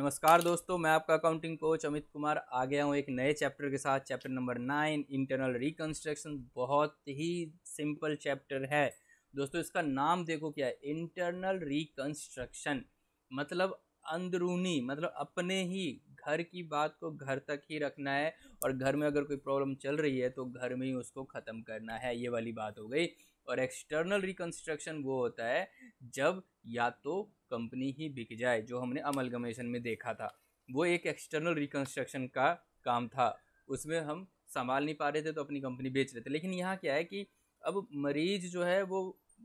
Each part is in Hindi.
नमस्कार दोस्तों मैं आपका अकाउंटिंग कोच अमित कुमार आ गया हूँ एक नए चैप्टर के साथ chapter number nine internal reconstruction बहुत ही सिंपल चैप्टर है दोस्तों इसका नाम देखो क्या है इंटरनल रिकन्स्ट्रक्शन मतलब अंदरूनी मतलब अपने ही घर की बात को घर तक ही रखना है और घर में अगर कोई प्रॉब्लम चल रही है तो घर में ही उसको ख़त्म करना है ये वाली बात हो गई और एक्सटर्नल रिकन्स्ट्रक्शन वो होता है जब या तो कंपनी ही बिक जाए जो हमने अमल में देखा था वो एक एक्सटर्नल रिकन्स्ट्रक्शन का काम था उसमें हम संभाल नहीं पा रहे थे तो अपनी कंपनी बेच रहे थे लेकिन यहाँ क्या है कि अब मरीज जो है वो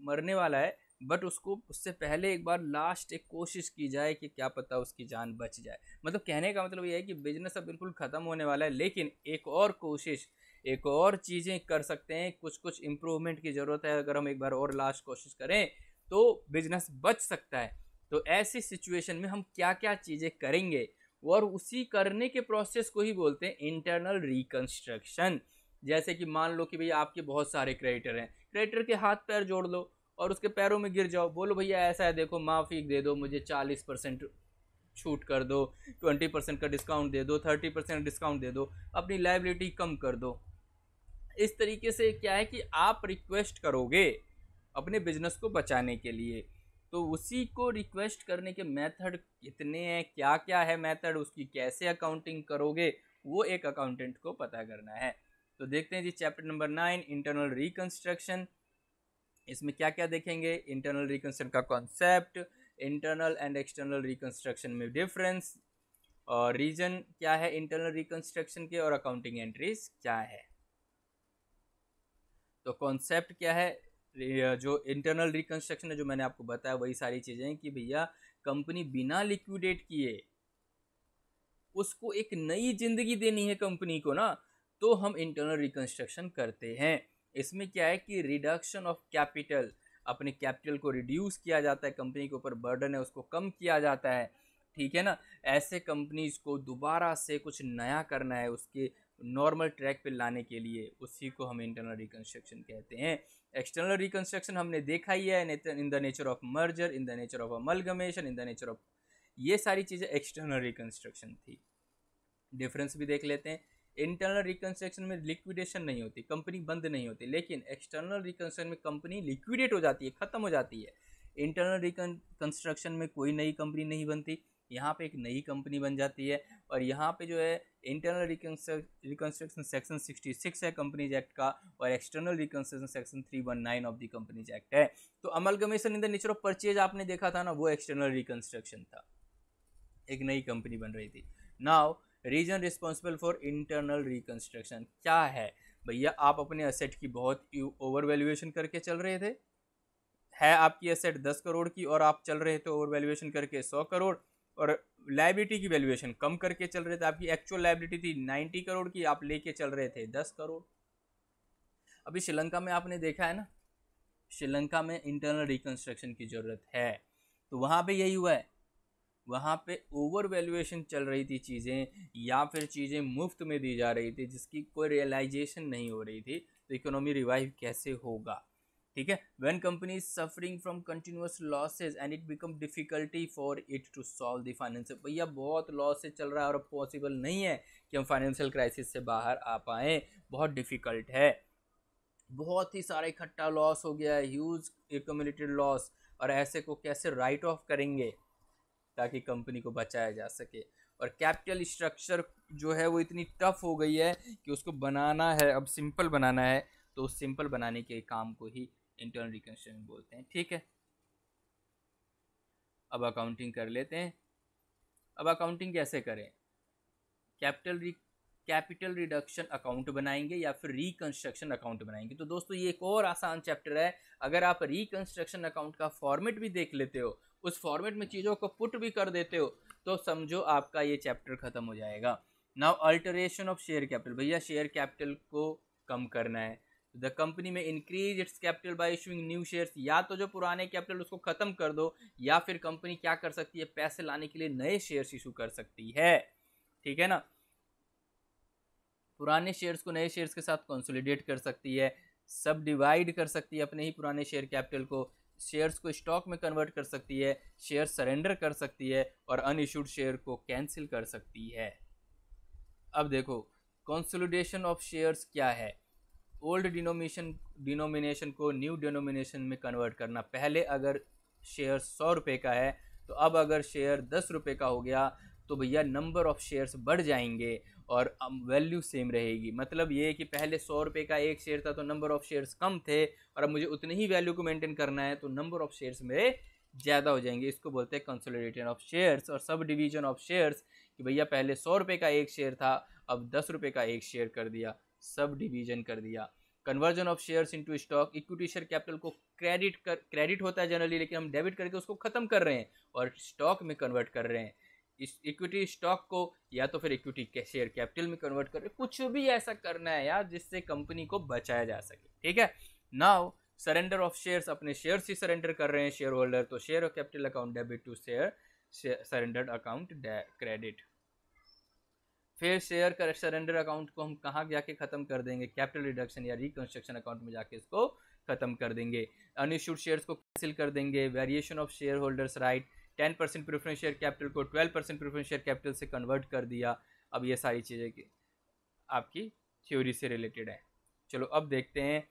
मरने वाला है बट उसको उससे पहले एक बार लास्ट एक कोशिश की जाए कि क्या पता उसकी जान बच जाए मतलब कहने का मतलब ये है कि बिजनेस अब बिल्कुल ख़त्म होने वाला है लेकिन एक और कोशिश एक और चीज़ें कर सकते हैं कुछ कुछ इम्प्रूवमेंट की ज़रूरत है अगर हम एक बार और लास्ट कोशिश करें तो बिजनेस बच सकता है तो ऐसी सिचुएशन में हम क्या क्या चीज़ें करेंगे और उसी करने के प्रोसेस को ही बोलते हैं इंटरनल रिकन्स्ट्रक्शन जैसे कि मान लो कि भाई आपके बहुत सारे क्रेडिटर हैं क्रेडिटर के हाथ पैर जोड़ लो और उसके पैरों में गिर जाओ बोलो भैया ऐसा है देखो माफ़ी दे दो मुझे चालीस परसेंट छूट कर दो ट्वेंटी परसेंट का डिस्काउंट दे दो थर्टी परसेंट डिस्काउंट दे दो अपनी लाइबिलिटी कम कर दो इस तरीके से क्या है कि आप रिक्वेस्ट करोगे अपने बिजनेस को बचाने के लिए तो उसी को रिक्वेस्ट करने के मेथड कितने हैं क्या क्या है मेथड उसकी कैसे अकाउंटिंग करोगे वो एक अकाउंटेंट को पता करना है तो देखते हैं जी chapter number nine internal reconstruction इसमें क्या क्या देखेंगे इंटरनल रिकन्स्ट्रक्शन का concept internal and external reconstruction में डिफरेंस और रीजन क्या है इंटरनल रिकन्स्ट्रक्शन के और अकाउंटिंग एंट्रीज क्या है तो कॉन्सेप्ट क्या है जो इंटरनल रिकन्स्ट्रक्शन है जो मैंने आपको बताया वही सारी चीज़ें कि भैया कंपनी बिना लिक्विडेट किए उसको एक नई जिंदगी देनी है कंपनी को ना तो हम इंटरनल रिकन्स्ट्रक्शन करते हैं इसमें क्या है कि रिडक्शन ऑफ कैपिटल अपने कैपिटल को रिड्यूस किया जाता है कंपनी के ऊपर बर्डन है उसको कम किया जाता है ठीक है ना ऐसे कंपनीज को दोबारा से कुछ नया करना है उसके नॉर्मल ट्रैक पे लाने के लिए उसी को हम इंटरनल रिकन्स्ट्रक्शन कहते हैं एक्सटर्नल रिकन्स्ट्रक्शन हमने देखा ही है in the nature of merger in the nature of amalgamation in the nature of ये सारी चीज़ें एक्सटर्नल रिकन्स्ट्रक्शन थी डिफरेंस भी देख लेते हैं इंटरनल रिकन्स्ट्रक्शन में लिक्विडेशन नहीं होती कंपनी बंद नहीं होती लेकिन एक्सटर्नल रिकन्स्ट्रक्शन में कंपनी लिक्विडेट हो जाती है ख़त्म हो जाती है इंटरनल रिकन कंस्ट्रक्शन में कोई नई कंपनी नहीं बनती यहाँ पे एक नई कंपनी बन जाती है और यहाँ पे जो है इंटरनल रिकन्स्ट्रक्शन सेक्शन 66 है कंपनीज एक्ट का और external reconstruction section 319 of the companies act है तो amalgamation in the nature of purchase आपने देखा था ना वो एक्सटर्नल रिकन्स्ट्रक्शन था एक नई कंपनी बन रही थी now reason responsible for internal reconstruction क्या है भैया आप अपने असेट की बहुत ओवर वैल्यूएशन करके चल रहे थे है आपकी असेट दस करोड़ की और आप चल रहे थे ओवर वैल्यूएशन करके सौ करोड़ और लाइबिलिटी की वैल्यूएशन कम करके चल रहे थे आपकी एक्चुअल लाइबिलिटी थी नाइन्टी करोड़ की आप लेके चल रहे थे दस करोड़ अभी श्रीलंका में आपने देखा है ना श्रीलंका में इंटरनल रिकन्स्ट्रक्शन की ज़रूरत है तो वहाँ पे यही हुआ है वहाँ पे ओवर वैल्यूएशन चल रही थी चीज़ें या फिर चीज़ें मुफ्त में दी जा रही थी जिसकी कोई रियलाइजेशन नहीं हो रही थी तो इकोनॉमी रिवाइव कैसे होगा ठीक है when company is suffering from continuous losses and it become difficulty for it to solve the financial भैया बहुत लॉस से चल रहा है और पॉसिबल नहीं है कि हम फाइनेंशियल क्राइसिस से बाहर आ पाएँ बहुत डिफ़िकल्ट है बहुत ही सारा इकट्ठा लॉस हो गया है ह्यूज एकमेलेटेड लॉस और ऐसे को कैसे राइट ऑफ करेंगे ताकि कंपनी को बचाया जा सके और कैपिटल स्ट्रक्चर जो है वो इतनी टफ हो गई है कि उसको बनाना है अब सिंपल बनाना है तो उस सिंपल बनाने के काम को ही इंटरनल रिकन्स्ट्रक्शन बोलते हैं ठीक है अब अकाउंटिंग कर लेते हैं अब अकाउंटिंग कैसे करें कैपिटल कैपिटल रिडक्शन अकाउंट बनाएंगे या फिर रिकंस्ट्रक्शन अकाउंट बनाएंगे तो दोस्तों ये एक और आसान चैप्टर है अगर आप रिकंस्ट्रक्शन अकाउंट का फॉर्मेट भी देख लेते हो उस फॉर्मेट में चीज़ों को पुट भी कर देते हो तो समझो आपका ये चैप्टर ख़त्म हो जाएगा now alteration of share capital भैया शेयर कैपिटल को कम करना है द कंपनी में increase its capital by issuing new shares या तो जो पुराने कैपिटल उसको ख़त्म कर दो या फिर कंपनी क्या कर सकती है पैसे लाने के लिए नए शेयर्स इशू कर सकती है ठीक है ना पुराने शेयर्स को नए शेयर्स के साथ कंसोलिडेट कर सकती है सब डिवाइड कर सकती है अपने ही पुराने शेयर कैपिटल को शेयर्स को स्टॉक में कन्वर्ट कर सकती है शेयर सरेंडर कर सकती है और अनइशूड शेयर को कैंसिल कर सकती है अब देखो कंसोलिडेशन ऑफ शेयर्स क्या है ओल्ड डिनोमिनेशन डिनोमिनेशन को न्यू डिनोमिनेशन में कन्वर्ट करना पहले अगर शेयर सौ रुपये का है तो अब अगर शेयर दस रुपये का हो गया तो भैया नंबर ऑफ़ शेयर्स बढ़ जाएंगे और वैल्यू सेम रहेगी मतलब ये कि पहले सौ रुपये का एक शेयर था तो नंबर ऑफ़ शेयर्स कम थे और अब मुझे उतनी ही वैल्यू को मेंटेन करना है तो नंबर ऑफ़ शेयर्स मेरे ज़्यादा हो जाएंगे इसको बोलते हैं कंसोलिडेशन ऑफ शेयर्स और सब डिवीजन ऑफ शेयर्स कि भैया पहले सौ रुपये का एक शेयर था अब दस रुपये का एक शेयर कर दिया सब डिवीजन कर दिया conversion of shares into stock equity share capital को क्रेडिट कर क्रेडिट होता है जनरली लेकिन हम डेबिट करके उसको ख़त्म कर रहे हैं और स्टॉक में कन्वर्ट कर रहे हैं इस इक्विटी स्टॉक को या तो फिर इक्विटी के शेयर कैपिटल में कन्वर्ट कर कुछ भी ऐसा करना है यार जिससे कंपनी को बचाया जा सके ठीक है नाउ सरेंडर ऑफ शेयर्स अपने शेयर ही सरेंडर कर रहे हैं शेयर होल्डर तो share capital account debit to share surrender account credit फिर शेयर कर सरेंडर अकाउंट को हम कहाँ जाके ख़त्म कर देंगे कैपिटल रिडक्शन या रिकंस्ट्रक्शन अकाउंट में जाके इसको ख़त्म कर देंगे अनिश्यूड शेयर्स को कैंसिल कर देंगे variation of share holders right ten percent preference share capital को twelve percent preference share capital से कन्वर्ट कर दिया अब ये सारी चीज़ें की आपकी थ्योरी से रिलेटेड है चलो अब देखते हैं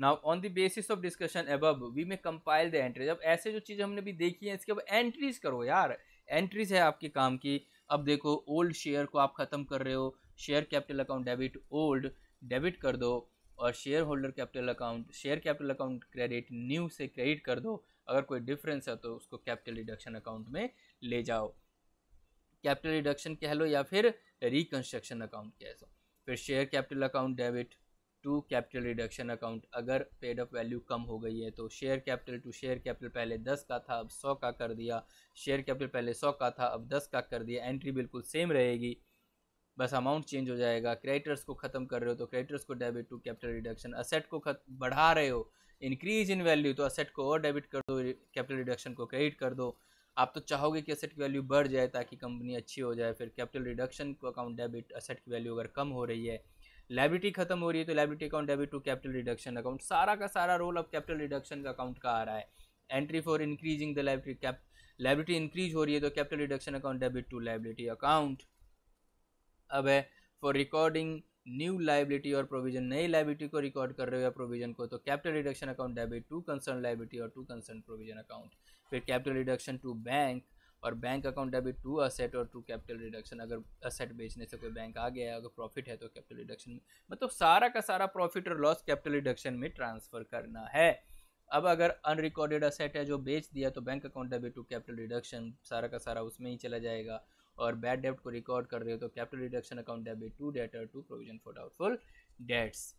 now on the basis of discussion अबब we may compile the entries अब ऐसे जो चीज़ हमने भी देखी है इसके अब एंट्रीज करो यार एंट्रीज है आपके काम की अब देखो ओल्ड शेयर को आप ख़त्म कर रहे हो share capital account debit old debit कर दो और share holder capital account share capital account credit new से क्रेडिट कर दो अगर कोई डिफरेंस है तो उसको कैपिटल रिडक्शन अकाउंट में ले जाओ कैपिटल रिडक्शन कह लो या फिर रिकन्स्ट्रक्शन अकाउंट कह लो फिर share capital account debit to capital reduction account अगर पेड अप वैल्यू कम हो गई है तो share capital to share capital पहले दस का था अब सौ का कर दिया शेयर कैपिटल पहले सौ का था अब दस का कर दिया एंट्री बिल्कुल सेम रहेगी बस अमाउंट चेंज हो जाएगा क्रेडिटर्स को ख़त्म कर रहे हो तो क्रेडिटर्स को debit to capital reduction asset को बढ़ा रहे हो इंक्रीज इन वैल्यू तो असेट को और डेबिट कर दो कैपिटल रिडक्शन को क्रेडिट कर दो आप तो चाहोगे कि असेट की वैल्यू बढ़ जाए ताकि कंपनी अच्छी हो जाए फिर कैपिटल रिडक्शन को अकाउंट डेबिट असेट की वैल्यू अगर कम हो रही है लाइब्रिटी खत्म हो रही है तो liability account debit to capital reduction account सारा का सारा रोल अब कैपिटल रिडक्शन का अकाउंट का आ रहा है entry for increasing the liability cap liability increase हो रही है तो capital reduction account debit to liability account अब है फॉर रिकॉर्डिंग न्यू लाइबिलिटी और प्रोविजन नई लाइबिलिटी को रिकॉर्ड कर रहे हो या प्रोविजन को तो capital reduction account debit to concern liability और टू कंसर्न प्रोविजन अकाउंट फिर कैपिटल रिडक्शन टू बैंक और bank account debit to asset और टू कैपिटल रिडक्शन अगर असेट बेचने से कोई बैंक आ गया है अगर प्रॉफिट है तो कैपिटल रिडक्शन में मतलब सारा का सारा प्रॉफिट और लॉस कैपिटल रिडक्शन में ट्रांसफर करना है अब अगर अनरिकॉर्डेड असेट है जो बेच दिया तो bank account debit to capital reduction सारा का सारा उसमें ही चला जाएगा और बैड डेब्ट को रिकॉर्ड कर रहे हो तो capital reduction account debit to debtor to provision for doubtful debts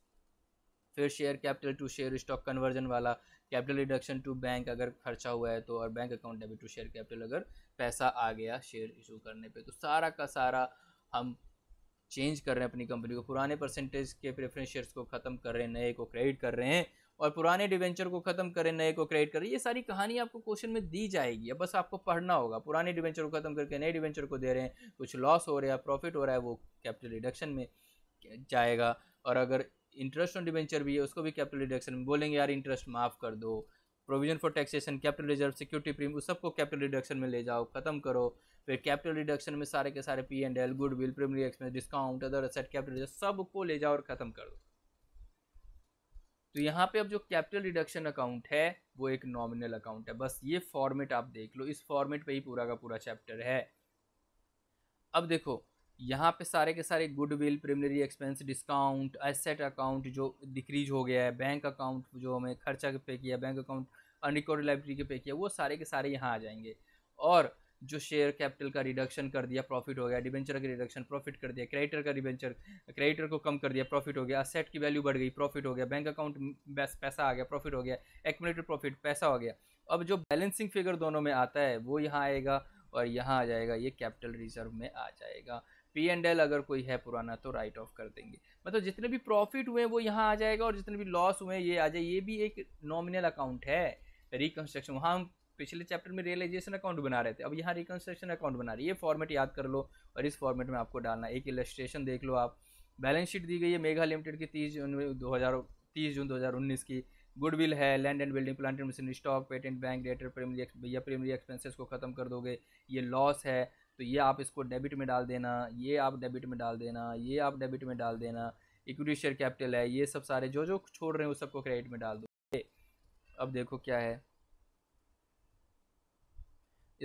फिर share capital to share stock conversion वाला कैपिटल रिडक्शन टू बैंक अगर खर्चा हुआ है तो और bank account debit to share capital अगर पैसा आ गया शेयर इशू करने पे तो सारा का सारा हम चेंज कर रहे हैं अपनी कंपनी को पुराने परसेंटेज के प्रेफरेंस शेयर्स को ख़त्म कर रहे हैं नए को क्रेडिट कर रहे हैं और पुराने डिवेंचर को ख़त्म करें नए को क्रिएट करें ये सारी कहानी आपको क्वेश्चन में दी जाएगी अब बस आपको पढ़ना होगा पुराने डिवेंचर को ख़त्म करके नए डिवेंचर को दे रहे हैं कुछ लॉस हो रहा है प्रॉफिट हो रहा है वो कैपिटल रिडक्शन में जाएगा और अगर इंटरेस्ट ऑन डिवेंचर भी है उसको भी कैपिटल रिडक्शन में बोलेंगे यार इंटरेस्ट माफ़ कर दो provision for taxation capital reserve security premium उस सबको कैपिटल रिडक्शन में ले जाओ खत्म करो फिर कैपिटल रिडक्शन में सारे के सारे P and L goodwill preliminary expense discount other set capital reserve सबको ले जाओ और खत्म कर दो तो यहाँ पे अब जो कैपिटल रिडक्शन अकाउंट है वो एक नॉमिनल अकाउंट है बस ये फॉर्मेट आप देख लो इस फॉर्मेट पे ही पूरा का पूरा चैप्टर है अब देखो यहाँ पे सारे के सारे goodwill preliminary expense discount asset account जो डिक्रीज हो गया है बैंक अकाउंट जो हमें खर्चा पे किया बैंक अकाउंट अनिकॉर्ड लाइब्रेरी के पे किया वो सारे के सारे यहाँ आ जाएंगे और जो शेयर कैपिटल का रिडक्शन कर दिया प्रॉफिट हो गया डिबेंचर का रिडक्शन प्रॉफिट कर दिया क्रेडिटर का डिबेंचर क्रेडिटर को कम कर दिया प्रॉफिट हो गया असेट की वैल्यू बढ़ गई प्रॉफिट हो गया बैंक अकाउंट पैसा आ गया प्रॉफिट हो गया एक्मुलेटेड प्रॉफिट पैसा हो गया अब जो बैलेंसिंग फिगर दोनों में आता है वो यहाँ आएगा और यहाँ आ जाएगा ये कैपिटल रिजर्व में आ जाएगा पी एंड एल अगर कोई है पुराना तो राइट ऑफ कर देंगे मतलब जितने भी प्रॉफिट हुए वो यहाँ आ जाएगा और जितने भी लॉस हुए ये आ जाए ये भी एक नॉमिनल अकाउंट है रिकन्स्ट्रक्शन वहाँ हम पिछले चैप्टर में रियलाइजेशन अकाउंट बना रहे थे अब यहाँ रिकन्स्ट्रक्शन अकाउंट बना रही है ये फॉर्मेट याद कर लो और इस फॉर्मेट में आपको डालना एक इलस्ट्रेशन देख लो आप बैलेंस शीट दी गई है मेघा लिमिटेड की तीस जून दो हज़ार तीस जून दो हज़ार उन्नीस की गुडविल है land and building plant machine stock patent bank debtor preliminary या प्रीमरी एक्सपेंसेस को ख़त्म कर दोगे ये लॉस है तो ये आप इसको डेबिट में डाल देना ये आप डेबिट में डाल देना ये आप डेबिट में डाल देना इक्विटी शेयर कैपिटल है ये सब सारे जो जो छोड़ रहे हैं उस सबको क्रेडिट में डाल दो अब देखो क्या है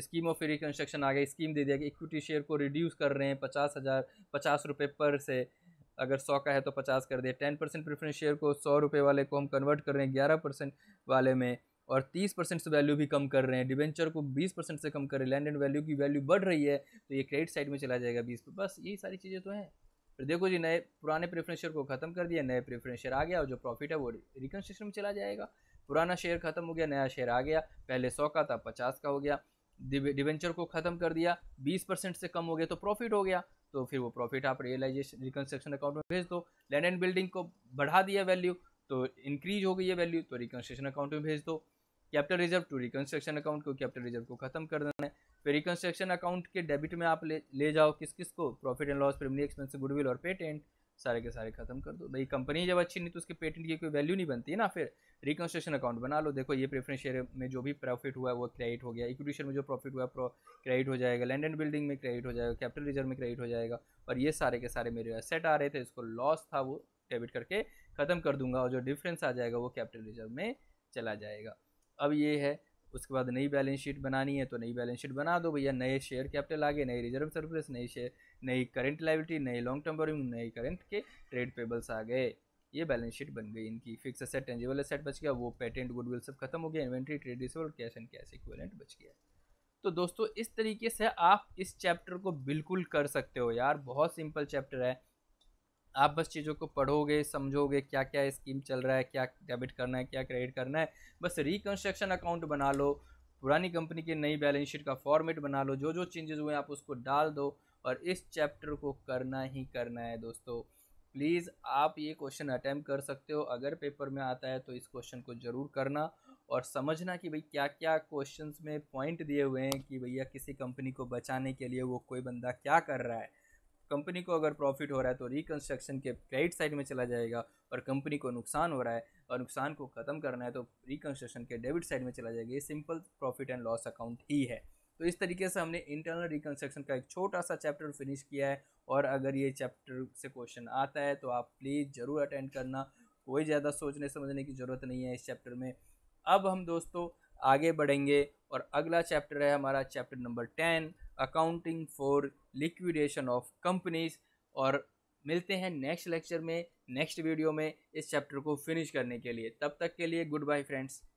स्कीम ऑफ रिकन्स्ट्रक्शन आ गया स्कीम दे दिया कि इक्विटी शेयर को रिड्यूस कर रहे हैं पचास हज़ार पचास रुपये पर से अगर सौ का है तो पचास कर दे टेन परसेंट प्रेफरेंस शेयर को सौ रुपये वाले को हम कन्वर्ट कर रहे हैं ग्यारह परसेंट वाले में और तीस परसेंट से वैल्यू भी कम कर रहे हैं डिवेंचर को बीस परसेंट से कम कर रहे हैं लैंड एंड वैल्यू की वैल्यू बढ़ रही है तो ये क्रेडिट साइड में चला जाएगा बीस बस यही सारी चीज़ें तो हैं फिर देखो जी नए पुराने प्रेफरेंस शेयर को ख़त्म कर दिया नए प्रेफरेंस शेयर आ गया और जो प्रॉफिट है वो रिकन्स्ट्रक्शन में चला जाएगा पुराना शेयर खत्म हो गया नया शेयर आ गया पहले सौ का था पचास का हो गया डिवेंचर को ख़त्म कर दिया बीस परसेंट से कम हो गया तो प्रॉफिट हो गया तो फिर वो प्रॉफिट आप रियलाइजेशन रिकन्स्ट्रक्शन अकाउंट में भेज दो लैंड एंड बिल्डिंग को बढ़ा दिया वैल्यू तो इंक्रीज हो गई है वैल्यू तो रिकन्स्ट्रक्शन अकाउंट में भेज दो capital reserve to reconstruction account को कैपिटल रिजर्व को खत्म कर देना है फिर रिकन्स्ट्रक्शन अकाउंट के डेबिट में आप ले ले जाओ किस किस को profit and loss preliminary expense goodwill और पेटेंट सारे के सारे खत्म कर दो भाई कंपनी जब अच्छी नहीं तो उसके पेटेंट की कोई वैल्यू नहीं बनती है ना फिर रिकन्स्ट्रक्शन अकाउंट बना लो देखो ये प्रेफरेंस शेयर में जो भी प्रॉफिट हुआ है वो क्रेडिट हो गया इक्विटी शेयर में जो प्रॉफिट हुआ प्रो क्रेडिट हो जाएगा लैंड एंड बिल्डिंग में क्रेडिट हो जाएगा कैपिटल रिजर्व में क्रेडिट हो जाएगा और ये सारे के सारे मेरे एसेट आ रहे थे इसको लॉस था वो डेबिट करके ख़त्म कर दूंगा और जो डिफरेंस आ जाएगा वो कैपिटल रिजर्व में चला जाएगा अब ये है उसके बाद नई बैलेंस शीट बनानी है तो नई बैलेंस शीट बना दो भैया नए शेयर कैपिटल आ गए नए रिजर्व सर्विस नए शेयर नई करेंट लाइबिलिटी नई लॉन्ग टर्म बोरिंग नई करेंट के ट्रेड पेबल्स आ गए ये बैलेंस शीट बन गई इनकी फिक्स असेट टेंजिबल असेट बच गया वो पेटेंट गुडविल सब खत्म हो गया inventory trade receivable cash and cash equivalent बच गया तो दोस्तों इस तरीके से आप इस चैप्टर को बिल्कुल कर सकते हो यार बहुत सिंपल चैप्टर है आप बस चीज़ों को पढ़ोगे समझोगे क्या क्या स्कीम चल रहा है क्या डेबिट करना है क्या क्रेडिट करना है बस रिकन्स्ट्रक्शन अकाउंट बना लो पुरानी कंपनी की नई बैलेंस शीट का फॉर्मेट बना लो जो जो चेंजेस हुए आप उसको डाल दो और इस चैप्टर को करना ही करना है दोस्तों प्लीज़ आप ये क्वेश्चन अटैम्प्ट कर सकते हो अगर पेपर में आता है तो इस क्वेश्चन को ज़रूर करना और समझना कि भाई क्या क्या क्वेश्चंस में पॉइंट दिए हुए हैं कि भैया किसी कंपनी को बचाने के लिए वो कोई बंदा क्या कर रहा है कंपनी को अगर प्रॉफिट हो रहा है तो रिकन्स्ट्रक्शन के क्रेडिट साइड में चला जाएगा और कंपनी को नुकसान हो रहा है और नुकसान को ख़त्म करना है तो रिकन्स्ट्रक्शन के डेबिट साइड में चला जाएगा ये simple profit and loss account ही है तो इस तरीके से हमने इंटरनल रिकन्स्ट्रक्शन का एक छोटा सा चैप्टर फिनिश किया है और अगर ये चैप्टर से क्वेश्चन आता है तो आप प्लीज़ ज़रूर अटेंड करना कोई ज़्यादा सोचने समझने की ज़रूरत नहीं है इस चैप्टर में अब हम दोस्तों आगे बढ़ेंगे और अगला चैप्टर है हमारा chapter number ten accounting for liquidation of companies और मिलते हैं नेक्स्ट लेक्चर में नेक्स्ट वीडियो में इस चैप्टर को फिनिश करने के लिए तब तक के लिए गुड बाय फ्रेंड्स